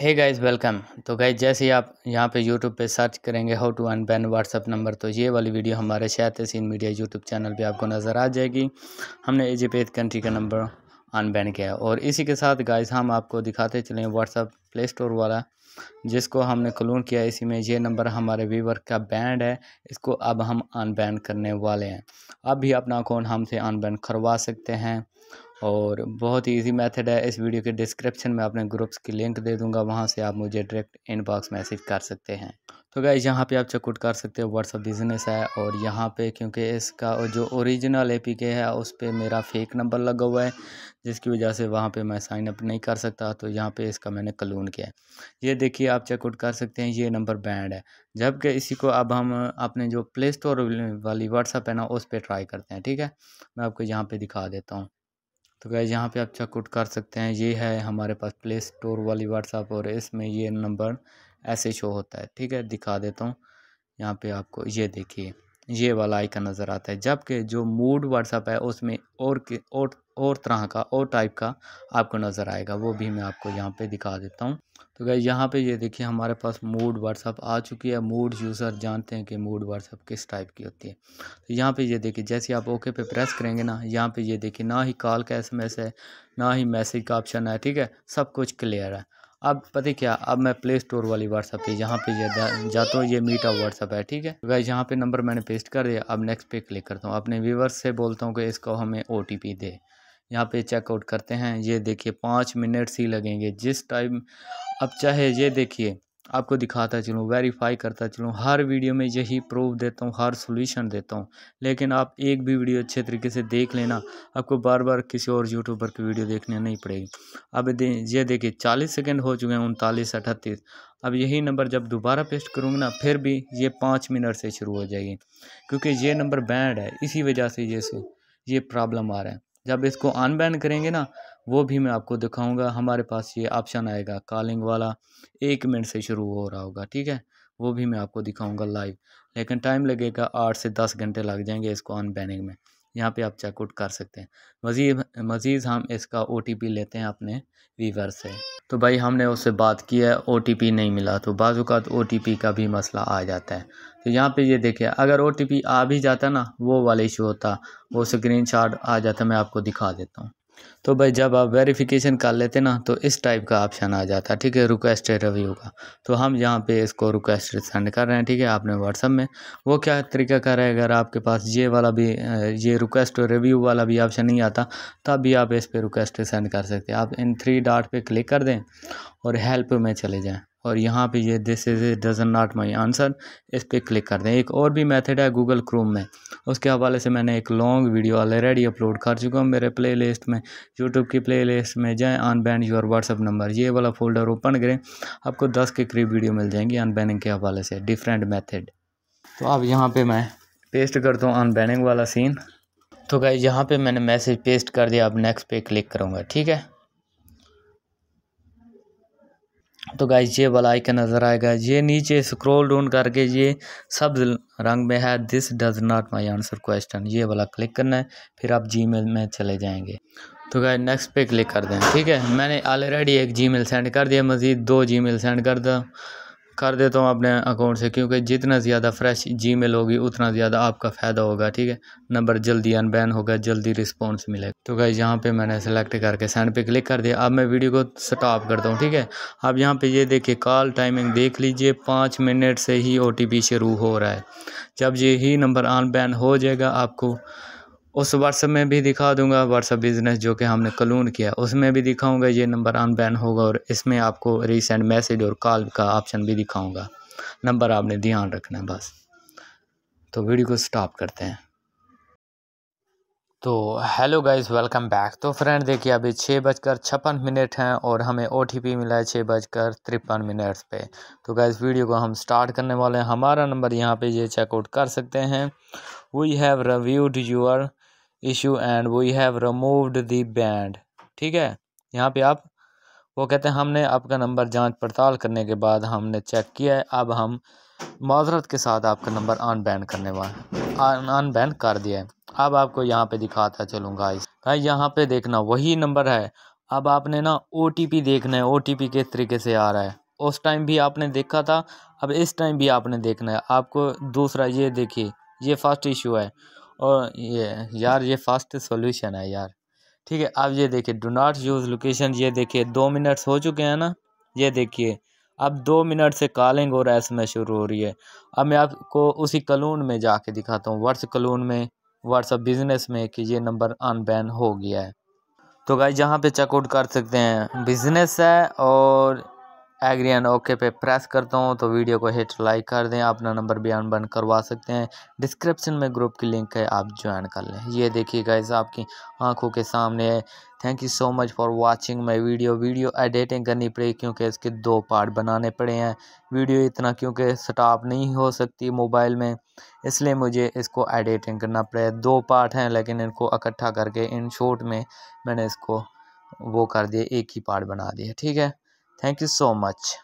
है guys welcome तो guys जैसे ही आप यहाँ पे यूट्यूब पे सर्च करेंगे how to unban WhatsApp number तो ये वाली वीडियो हमारे शायद तहसीन मीडिया यूट्यूब चैनल पे आपको नज़र आ जाएगी हमने एजिपेद कंट्री का नंबर अनबैन किया है और इसी के साथ गाइज हम आपको दिखाते चलें व्हाट्सअप प्ले स्टोर वाला जिसको हमने कलून किया इसी में ये नंबर हमारे वीवर का बैंड है इसको अब हम अनबैन करने वाले हैं अब भी अपना अकाउंट हमसे अनबैन करवा सकते हैं और बहुत ही ईजी मैथड है इस वीडियो के डिस्क्रिप्शन में अपने ग्रुप्स की लिंक दे दूंगा वहाँ से आप मुझे डायरेक्ट इनबॉक्स मैसेज कर सकते हैं तो गाइज यहाँ पे आप चेकआउट कर सकते हो व्हाट्सअप बिजनेस है और यहाँ पे क्योंकि इसका जो ओरिजिनल ए पी के है उस पर मेरा फेक नंबर लगा हुआ है जिसकी वजह से वहाँ पे मैं साइन अप नहीं कर सकता तो यहाँ पे इसका मैंने कलून किया है ये देखिए आप चेकआउट कर सकते हैं ये नंबर बैंड है जबकि इसी को अब हम अपने जो प्ले स्टोर वाली व्हाट्सअप है ना उस पर ट्राई करते हैं ठीक है मैं आपको यहाँ पर दिखा देता हूँ तो गाइज यहाँ पे आप चेकआउट कर सकते हैं ये है हमारे पास प्ले स्टोर वाली व्हाट्सअप और इसमें ये नंबर ऐसे शो होता है ठीक है दिखा देता हूँ यहाँ पे आपको ये देखिए ये वाला आइकन नज़र आता है जबकि जो मूड व्हाट्सअप है उसमें और के और और तरह का और टाइप का आपको नज़र आएगा वो भी मैं आपको यहाँ पे दिखा देता हूँ तो क्या यहाँ पे ये यह देखिए हमारे पास मूड व्हाट्सअप आ चुकी है मूड यूज़र जानते हैं कि मूड व्हाट्सअप किस टाइप की होती है तो यहाँ पे ये यह देखिए जैसे आप ओके पे प्रेस करेंगे ना यहाँ पे ये यह देखिए ना ही कॉल का एस है ना ही मैसेज का ऑप्शन है ठीक है सब कुछ क्लियर है अब पता क्या अब मैं प्ले स्टोर वाली व्हाट्सअप पे जहाँ पे जाता हूँ ये मीटा व्हाट्सअप है ठीक है वह यहाँ पे नंबर मैंने पेस्ट कर दिया अब नेक्स्ट पे क्लिक करता हूँ अपने व्यूवर्स से बोलता हूँ कि इसको हमें ओ दे यहाँ पे चेकआउट करते हैं ये देखिए पाँच मिनट्स ही लगेंगे जिस टाइम अब चाहे ये देखिए आपको दिखाता चलूँ वेरीफाई करता चलूँ हर वीडियो में यही प्रूफ देता हूँ हर सोल्यूशन देता हूँ लेकिन आप एक भी वीडियो अच्छे तरीके से देख लेना आपको बार बार किसी और यूट्यूबर की वीडियो देखने नहीं पड़ेगी अब दे, ये देखिए चालीस सेकेंड हो चुके हैं उनतालीस अठतीस अब यही नंबर जब दोबारा पेस्ट करूँगा ना फिर भी ये पाँच मिनट से शुरू हो जाएगी क्योंकि ये नंबर बैंड है इसी वजह से ये ये प्रॉब्लम आ रहा है जब इसको अनबैन करेंगे ना वो भी मैं आपको दिखाऊंगा हमारे पास ये ऑप्शन आएगा कॉलिंग वाला एक मिनट से शुरू हो रहा होगा ठीक है वो भी मैं आपको दिखाऊंगा लाइव लेकिन टाइम लगेगा आठ से दस घंटे लग जाएंगे इसको अनबैनिंग में यहाँ पे आप चेकआउट कर सकते हैं मज़ीद मज़ीद हम इसका ओ लेते हैं अपने वीवर से तो भाई हमने उससे बात की है ओ नहीं मिला तो बाजूकात ओ का भी मसला आ जाता है तो यहाँ पे ये देखिए अगर ओ आ भी जाता ना वो वाला इशू होता वो स्क्रीन आ जाता मैं आपको दिखा देता हूँ तो भाई जब आप वेरिफिकेशन कर लेते ना तो इस टाइप का ऑप्शन आ जाता है ठीक है रिक्वेस्ट रिव्यू का तो हम यहाँ पे इसको रिक्वेस्ट सेंड कर रहे हैं ठीक है आपने व्हाट्सअप में वो क्या तरीका कर रहा है अगर आपके पास ये वाला भी ये रिक्वेस्ट रिव्यू वाला भी ऑप्शन नहीं आता तब भी आप इस पर रिक्वेस्ट सेंड कर सकते हैं आप इन थ्री डॉट पर क्लिक कर दें और हेल्प में चले जाएँ और यहाँ पे ये this is doesn't not my answer इस पर क्लिक कर दें एक और भी मेथड है गूगल क्रोम में उसके हवाले से मैंने एक लॉन्ग वीडियो ऑलरेडी अपलोड कर चुका हूँ मेरे प्ले लिस्ट में यूट्यूब की प्ले लिस्ट में जाएँ अनबैन योर व्हाट्सअप नंबर ये वाला फोल्डर ओपन करें आपको दस के करीब वीडियो मिल जाएंगी अनबैनिंग के हवाले से डिफरेंट मैथड तो अब यहाँ पर मैं पेस्ट करता हूँ अनबैनिंग वाला सीन तो क्या यहाँ पर मैंने मैसेज पेस्ट कर दिया अब नेक्स्ट पे क्लिक करूँगा ठीक है तो गाइज ये वाला आइकन नज़र आएगा ये नीचे स्क्रॉल डाउन करके ये सब रंग में है this does not my answer question ये वाला क्लिक करना है फिर आप जी में चले जाएंगे तो गाय नेक्स्ट पे क्लिक कर दें ठीक है मैंने ऑलरेडी एक जी सेंड कर दिया मज़ीद दो जी सेंड कर दा कर देता हूँ अपने अकाउंट से क्योंकि जितना ज़्यादा फ्रेश जीमेल होगी उतना ज़्यादा आपका फ़ायदा होगा ठीक है नंबर जल्दी अनबैन होगा जल्दी रिस्पॉन्स मिलेगा तो गई यहाँ पे मैंने सेलेक्ट करके सेंड पे क्लिक कर दिया अब मैं वीडियो को स्टॉप करता हूँ ठीक है अब यहाँ पे ये देखिए कॉल टाइमिंग देख लीजिए पाँच मिनट से ही ओ शुरू हो रहा है जब ये ही नंबर अनबैन हो जाएगा आपको उस व्हाट्सअप में भी दिखा दूंगा व्हाट्सअप बिज़नेस जो कि हमने कलून किया उसमें भी दिखाऊंगा ये नंबर अनबैन होगा और इसमें आपको रीसेंट मैसेज और कॉल का ऑप्शन भी दिखाऊंगा नंबर आपने ध्यान रखना है बस तो वीडियो को स्टॉप करते हैं तो हेलो गाइस वेलकम बैक तो फ्रेंड देखिए अभी छः बजकर छप्पन मिनट हैं और हमें ओ मिला है छः बजकर तिरपन मिनट पे तो गाइस वीडियो को हम स्टार्ट करने वाले हैं हमारा नंबर यहाँ पे ये चेकआउट कर सकते हैं we have reviewed your issue and we have removed the band ठीक है यहाँ पे आप वो कहते हैं हमने आपका नंबर जांच पड़ताल करने के बाद हमने चेक किया है अब हम माजरत के साथ आपका नंबर अनबैन करने वाला बैन कर दिया है अब आपको यहाँ पे दिखाता चलूँगा इस यहाँ पे देखना वही नंबर है अब आपने ना ओ देखना है ओ किस तरीके से आ रहा है उस टाइम भी आपने देखा था अब इस टाइम भी आपने देखना है आपको दूसरा ये देखिए ये फर्स्ट इशू है और ये यार ये फास्ट सॉल्यूशन है यार ठीक है अब ये देखिए डो नॉट यूज़ लोकेशन ये देखिए दो मिनट्स हो चुके हैं ना ये देखिए अब दो मिनट से कॉलिंग और एस में शुरू हो रही है अब मैं आपको उसी कलून में जाके दिखाता हूँ व्हाट्सअप कलून में व्हाट्सअप बिज़नेस में कि ये नंबर अनबैन हो गया है तो गाई जहाँ पे चेकआउट कर सकते हैं बिज़नेस है और एग्रीन ओके पे प्रेस करता हूँ तो वीडियो को हिट लाइक कर दें अपना नंबर बयान अनबन करवा सकते हैं डिस्क्रिप्शन में ग्रुप की लिंक है आप ज्वाइन कर लें ये देखिए गाइज आपकी आंखों के सामने है thank you so much for watching my video video editing करनी पड़ेगी क्योंकि इसके दो पार्ट बनाने पड़े हैं वीडियो इतना क्योंकि स्टॉप नहीं हो सकती मोबाइल में इसलिए मुझे इसको एडिटिंग करना पड़े दो पार्ट हैं लेकिन इनको इकट्ठा करके इन शॉर्ट में मैंने इसको वो कर दिया एक ही पार्ट बना दिया ठीक है Thank you so much.